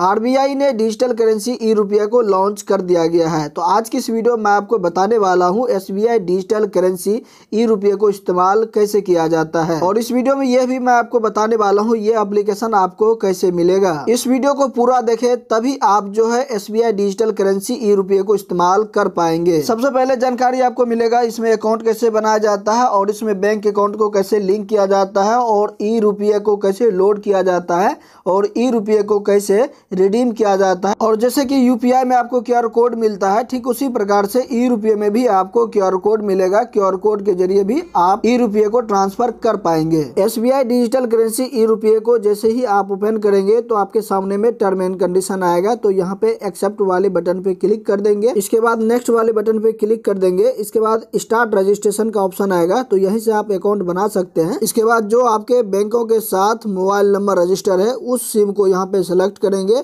RBI ने digital currency ई रुपया को लॉन्च कर दिया गया है तो आज की इस वीडियो में आपको बताने वाला हूं एसबीआई डिजिटल करेंसी ई रुपये को इस्तेमाल कैसे किया जाता है और इस वीडियो में यह भी मैं आपको बताने वाला हूं ये एप्लीकेशन आपको कैसे मिलेगा इस वीडियो को पूरा देखें तभी आप जो है एस डिजिटल करेंसी ई रुपये को इस्तेमाल कर पाएंगे सबसे पहले जानकारी आपको मिलेगा इसमें अकाउंट कैसे बनाया जाता है और इसमें बैंक अकाउंट को कैसे लिंक किया जाता है और ई रुपये को कैसे लोड किया जाता है और ई रुपये को कैसे रिडीम किया जाता है और जैसे कि यूपीआई में आपको क्यू कोड मिलता है ठीक उसी प्रकार से ई रुपये में भी आपको क्यू कोड मिलेगा क्यू कोड के जरिए भी आप ई रुपये को ट्रांसफर कर पाएंगे एस डिजिटल करेंसी ई रुपये को जैसे ही आप ओपन करेंगे तो आपके सामने में टर्म एंड कंडीशन आएगा तो यहाँ पे एक्सेप्ट वाले बटन पे क्लिक कर देंगे इसके बाद नेक्स्ट वाले बटन पे क्लिक कर देंगे इसके बाद स्टार्ट रजिस्ट्रेशन का ऑप्शन आएगा तो यहीं से आप अकाउंट बना सकते हैं इसके बाद जो आपके बैंकों के साथ मोबाइल नंबर रजिस्टर है उस सिम को यहाँ पे सिलेक्ट करेंगे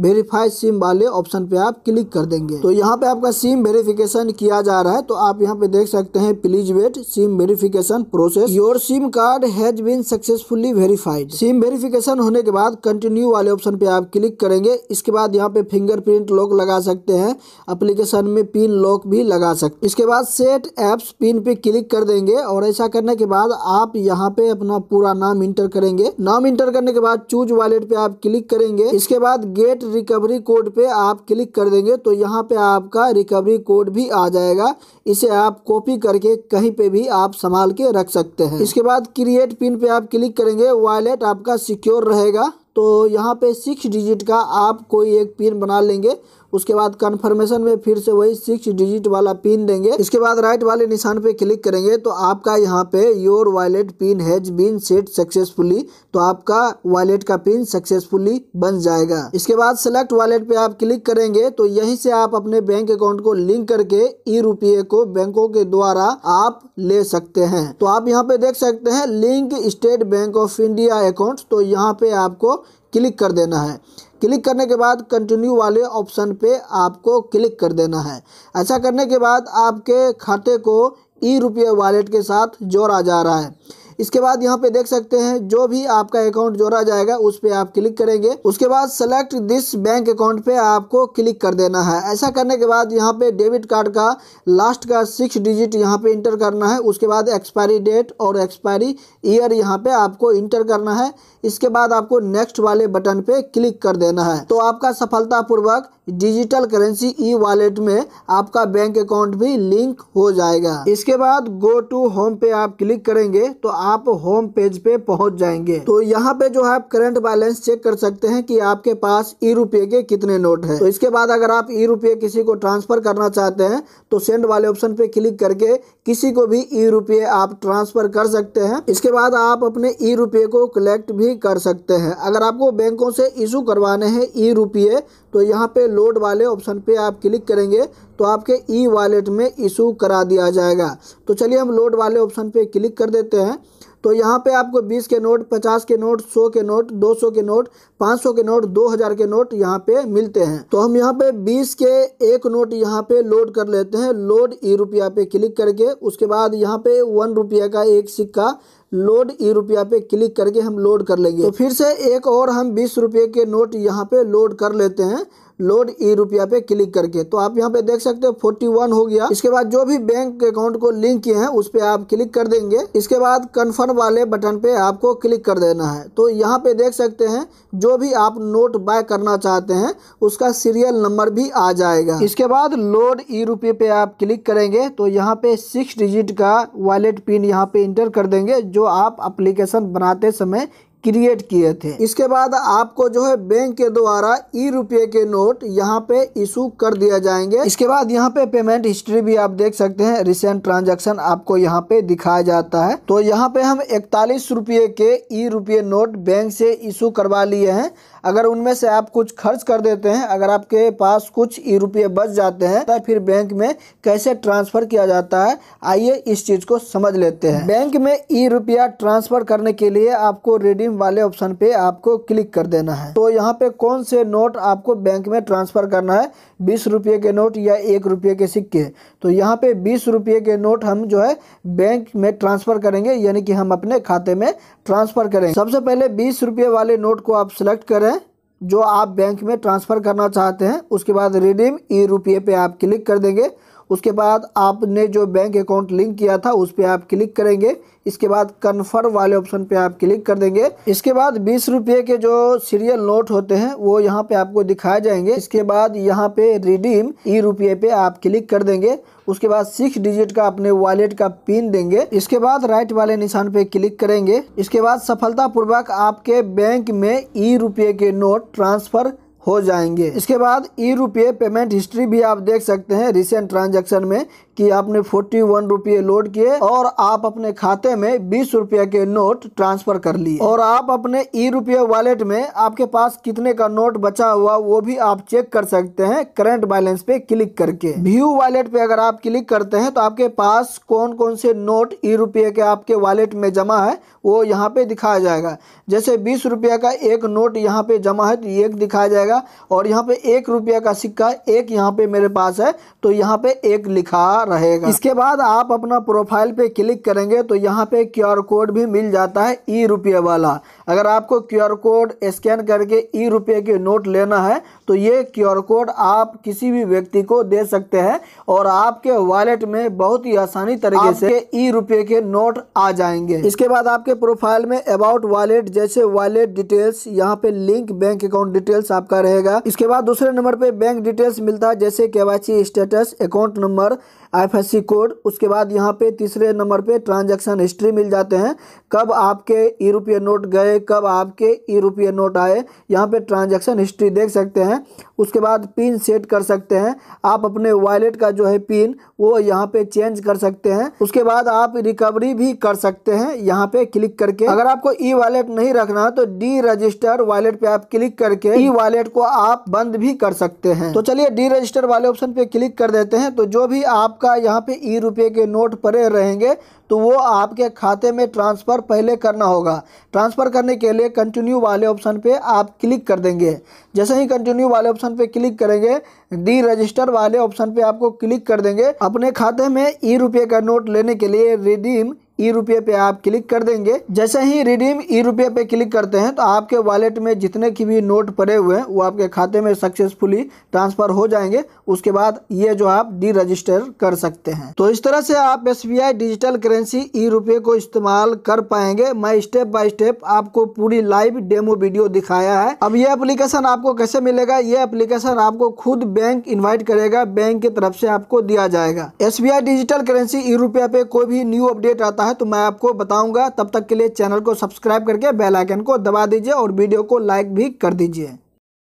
वेरीफाई सिम वाले ऑप्शन पे आप क्लिक कर देंगे तो यहाँ पे आपका सिम वेरिफिकेशन किया जा रहा है तो आप यहाँ पे देख सकते हैं please wait SIM verification process your SIM card has been successfully verified SIM verification होने के बाद कंटिन्यू वाले ऑप्शन पे आप क्लिक करेंगे इसके बाद यहाँ पे फिंगरप्रिंट लॉक लगा सकते हैं अप्लीकेशन में पिन लॉक भी लगा सकते इसके बाद सेट एप्स पिन पे क्लिक कर देंगे और ऐसा करने के बाद आप यहाँ पे अपना पूरा नाम इंटर करेंगे नाम इंटर करने के बाद चूज वॉलेट पे आप क्लिक करेंगे इसके बाद गेट क्रेडिट रिकवरी कोड पे आप क्लिक कर देंगे तो यहाँ पे आपका रिकवरी कोड भी आ जाएगा इसे आप कॉपी करके कहीं पे भी आप संभाल के रख सकते हैं इसके बाद क्रिएट पिन पे आप क्लिक करेंगे वॉलेट आपका सिक्योर रहेगा तो यहाँ पे सिक्स डिजिट का आप कोई एक पिन बना लेंगे उसके बाद कंफर्मेशन में फिर से वही सिक्स डिजिट वाला पिन देंगे इसके बाद राइट वाले निशान पे क्लिक करेंगे तो आपका यहाँ पे your wallet PIN has been set successfully तो आपका वॉलेट का पिन सक्सेसफुली बन जाएगा इसके बाद सेलेक्ट वॉलेट पे आप क्लिक करेंगे तो यहीं से आप अपने बैंक अकाउंट को लिंक करके ई रुपये को बैंकों के द्वारा आप ले सकते हैं तो आप यहाँ पे देख सकते हैं link State Bank of India account तो यहाँ पे आपको क्लिक कर देना है क्लिक करने के बाद कंटिन्यू वाले ऑप्शन पे आपको क्लिक कर देना है ऐसा करने के बाद आपके खाते को ई रुपये वॉलेट के साथ जोड़ा जा रहा है इसके बाद यहाँ पे देख सकते हैं जो भी आपका अकाउंट जोड़ा जाएगा उस पर आप क्लिक करेंगे उसके बाद सेलेक्ट दिस बैंक अकाउंट पे आपको क्लिक कर देना है ऐसा करने के बाद यहाँ पे डेबिट कार्ड का लास्ट का सिक्स डिजिट यहाँ पे इंटर करना है उसके बाद एक्सपायरी डेट और एक्सपायरी ईयर यहाँ पे आपको इंटर करना है इसके बाद आपको नेक्स्ट वाले बटन पे क्लिक कर देना है तो आपका सफलतापूर्वक डिजिटल करेंसी ई वॉलेट में आपका बैंक अकाउंट भी लिंक हो जाएगा इसके बाद गो टू होम पे आप क्लिक करेंगे तो आप आप होम पेज पे पहुंच जाएंगे तो यहाँ पे जो है आप करंट बैलेंस चेक कर सकते हैं कि आपके पास ई रुपये के कितने नोट हैं तो इसके बाद अगर आप ई रुपये किसी को ट्रांसफर करना चाहते हैं तो सेंड वाले ऑप्शन पे क्लिक करके किसी को भी ई रुपये आप ट्रांसफर कर सकते हैं इसके बाद आप अपने ई रुपये को कलेक्ट भी कर सकते हैं अगर आपको बैंकों से इशू करवाने हैं ई रुपये तो यहाँ पे लोड वाले ऑप्शन पे आप क्लिक करेंगे तो आपके ई वॉलेट में इशू करा दिया जाएगा तो चलिए हम लोड वाले ऑप्शन पे क्लिक कर देते हैं तो यहाँ पे आपको 20 के नोट 50 के नोट 100 के नोट 200 के नोट 500 के नोट 2000 के नोट यहाँ पे मिलते हैं तो हम यहाँ पे 20 के एक नोट यहाँ पे लोड कर लेते हैं लोड ई रुपया पे क्लिक करके उसके बाद यहाँ पे वन रुपया का एक सिक्का लोड ई रुपया पे क्लिक करके हम लोड कर लेंगे तो फिर से एक और हम बीस रुपये के नोट यहाँ पे लोड कर लेते हैं लोड ई रुपया पे क्लिक करके तो आप यहाँ पे देख सकते हो 41 हो गया इसके बाद जो भी बैंक अकाउंट को लिंक किए हैं उस पर आप क्लिक कर देंगे इसके बाद कन्फर्म वाले बटन पे आपको क्लिक कर देना है तो यहाँ पे देख सकते हैं जो भी आप नोट बाय करना चाहते हैं उसका सीरियल नंबर भी आ जाएगा इसके बाद लोड ई रुपये पे आप क्लिक करेंगे तो यहाँ पे सिक्स डिजिट का वॉलेट पिन यहाँ पे इंटर कर देंगे जो आप अप्लीकेशन बनाते समय क्रिएट किए थे इसके बाद आपको जो है बैंक के द्वारा ई रुपये के नोट यहाँ पे इशू कर दिया जाएंगे इसके बाद यहाँ पे पेमेंट हिस्ट्री भी आप देख सकते हैं रिसेंट ट्रांजेक्शन आपको यहाँ पे दिखाया जाता है तो यहाँ पे हम इकतालीस रुपये के ई रुपये नोट बैंक से इशू करवा लिए हैं अगर उनमें से आप कुछ खर्च कर देते हैं अगर आपके पास कुछ ई रुपये बच जाते हैं तो फिर बैंक में कैसे ट्रांसफ़र किया जाता है आइए इस चीज़ को समझ लेते हैं बैंक में ई रुपया ट्रांसफ़र करने के लिए आपको रिडीम वाले ऑप्शन पे आपको क्लिक कर देना है तो यहाँ पे कौन से नोट आपको बैंक में ट्रांसफ़र करना है बीस रुपये के नोट या एक रुपये के सिक्के तो यहाँ पे बीस रुपये के नोट हम जो है बैंक में ट्रांसफ़र करेंगे यानी कि हम अपने खाते में ट्रांसफ़र करेंगे सबसे पहले बीस रुपये वाले नोट को आप सिलेक्ट करें जो आप बैंक में ट्रांसफ़र करना चाहते हैं उसके बाद रिडीम ई रुपये पे आप क्लिक कर देंगे उसके बाद आपने जो बैंक अकाउंट लिंक किया था उस पर आप क्लिक करेंगे इसके बाद कन्फर्म वाले ऑप्शन पे आप क्लिक कर देंगे इसके बाद बीस रुपये के जो सीरियल नोट होते हैं वो यहाँ पे आपको दिखाए जाएंगे इसके बाद यहाँ पे रिडीम ई रुपये पे आप क्लिक कर देंगे उसके बाद सिक्स डिजिट का अपने वॉलेट का पिन देंगे इसके बाद राइट वाले निशान पे क्लिक करेंगे इसके बाद सफलतापूर्वक आपके बैंक में ई रुपये के नोट ट्रांसफर हो जाएंगे इसके बाद ई रुपये पेमेंट हिस्ट्री भी आप देख सकते हैं रिसेंट ट्रांजैक्शन में कि आपने फोर्टी वन रुपये लोड किए और आप अपने खाते में बीस रुपये के नोट ट्रांसफर कर लिए और आप अपने ई रुपये वॉलेट में आपके पास कितने का नोट बचा हुआ वो भी आप चेक कर सकते हैं करंट बैलेंस पे क्लिक करके व्यू वॉलेट पे अगर आप क्लिक करते हैं तो आपके पास कौन कौन से नोट ई रुपये के आपके वॉलेट में जमा है वो यहाँ पे दिखाया जाएगा जैसे बीस रुपये का एक नोट यहाँ पे जमा है तो एक दिखाया जाएगा और यहाँ पे एक रुपये का सिक्का एक यहाँ पे मेरे पास है तो यहाँ पे एक लिखा बना रहेगा इसके बाद आप अपना प्रोफाइल पे क्लिक करेंगे तो यहाँ पे क्यू कोड भी मिल जाता है ई रुपये वाला अगर आपको क्यू कोड स्कैन करके ई रुपये के नोट लेना है तो ये क्यू कोड आप किसी भी व्यक्ति को दे सकते हैं और आपके वॉलेट में बहुत ही आसानी तरीके से ई रुपये के नोट आ जाएंगे इसके बाद आपके प्रोफाइल में अबाउट वॉलेट जैसे वॉलेट डिटेल्स यहाँ पे लिंक बैंक अकाउंट डिटेल्स आपका रहेगा इसके बाद दूसरे नंबर पे बैंक डिटेल्स मिलता है जैसे KYC status account number IFSC code उसके बाद यहाँ पे तीसरे नंबर पे ट्रांजैक्शन हिस्ट्री मिल जाते हैं कब आपके यूरोपीय नोट गए कब आपके यूरोपीय नोट आए यहाँ पे ट्रांजैक्शन हिस्ट्री देख सकते हैं उसके बाद पिन सेट कर सकते हैं आप अपने वॉलेट का जो है पिन वो यहाँ पे चेंज कर सकते हैं उसके बाद आप रिकवरी भी कर सकते हैं यहाँ पे क्लिक करके अगर आपको ई वॉलेट नहीं रखना तो डी रजिस्टर वॉलेट पे आप क्लिक करके ई वॉलेट को आप बंद भी कर सकते हैं तो चलिए डी रजिस्टर वाले ऑप्शन पे क्लिक कर देते हैं तो जो भी आप आपका यहाँ पे ई रुपये के नोट पड़े रहेंगे तो वो आपके खाते में ट्रांसफ़र पहले करना होगा ट्रांसफ़र करने के लिए कंटिन्यू वाले ऑप्शन पे आप क्लिक कर देंगे जैसे ही कंटिन्यू वाले ऑप्शन पे क्लिक करेंगे डी रजिस्टर वाले ऑप्शन पे आपको क्लिक कर देंगे अपने खाते में ई रुपये का नोट लेने के लिए रिडीम ई रुपये पे आप क्लिक कर देंगे जैसे ही रिडीम ई रुपये पे क्लिक करते हैं तो आपके वॉलेट में जितने की भी नोट पड़े हुए हैं वो आपके खाते में सक्सेसफुली ट्रांसफर हो जाएंगे उसके बाद ये जो आप डी रजिस्टर कर सकते हैं तो इस तरह से आप एस डिजिटल करेंसी ई रुपये को इस्तेमाल कर पाएंगे मैं स्टेप बाय स्टेप आपको पूरी लाइव डेमो वीडियो दिखाया है अब ये एप्लीकेशन आपको कैसे मिलेगा ये एप्लीकेशन आपको खुद बैंक इन्वाइट करेगा बैंक की तरफ से आपको दिया जाएगा एस डिजिटल करेंसी ई रुपया पे कोई भी न्यू अपडेट आता है है तो मैं आपको बताऊंगा तब तक के लिए चैनल को सब्सक्राइब करके बेल आइकन को दबा दीजिए और वीडियो को लाइक भी कर दीजिए